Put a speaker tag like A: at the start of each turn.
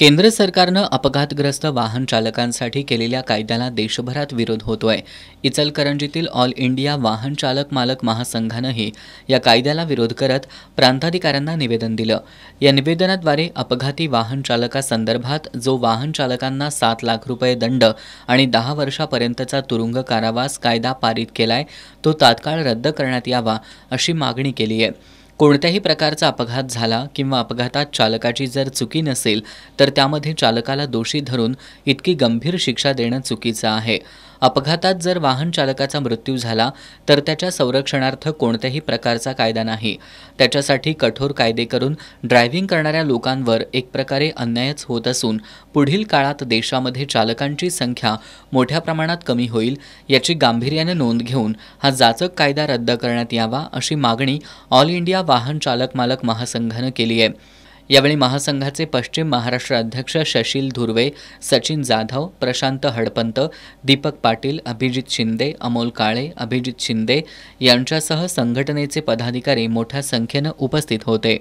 A: केंद्र सरकारनं अपघातग्रस्त वाहन चालकांसाठी केलेल्या कायद्याला देशभरात विरोध होतोय इचलकरंजीतील ऑल इंडिया वाहन चालक मालक महासंघानंही या कायद्याला विरोध करत प्रांताधिकाऱ्यांना निवेदन दिलं या निवेदनाद्वारे अपघाती वाहन चालकासंदर्भात जो वाहन चालकांना सात लाख रुपये दंड आणि दहा वर्षापर्यंतचा तुरुंग कारावास कायदा पारित केलाय तो तात्काळ रद्द करण्यात यावा अशी मागणी केली आहे कोणत्याही प्रकारचा अपघात झाला किंवा अपघातात चालकाची जर चुकी नसेल तर त्यामध्ये चालकाला दोषी धरून इतकी गंभीर शिक्षा देणं चुकीचं आहे अपघातात जर वाहन चालकाचा मृत्यू झाला तर त्याच्या संरक्षणार्थ कोणत्याही प्रकारचा कायदा नाही त्याच्यासाठी कठोर कायदे करून ड्रायव्हिंग करणाऱ्या लोकांवर एक प्रकारे अन्यायच होत असून पुढील काळात देशामध्ये चालकांची संख्या मोठ्या प्रमाणात कमी होईल याची गांभीर्याने नोंद घेऊन हा जाचक कायदा रद्द करण्यात यावा अशी मागणी ऑल इंडिया वाहन चालक मालक महासंघानं केली आहे यावेळी महासंघाचे पश्चिम महाराष्ट्र अध्यक्ष शशील धुर्वे सचिन जाधव प्रशांत हडपंत दीपक पाटील अभिजित शिंदे अमोल काळे अभिजित शिंदे यांच्यासह संघटनेचे पदाधिकारी मोठ्या संख्येनं उपस्थित होते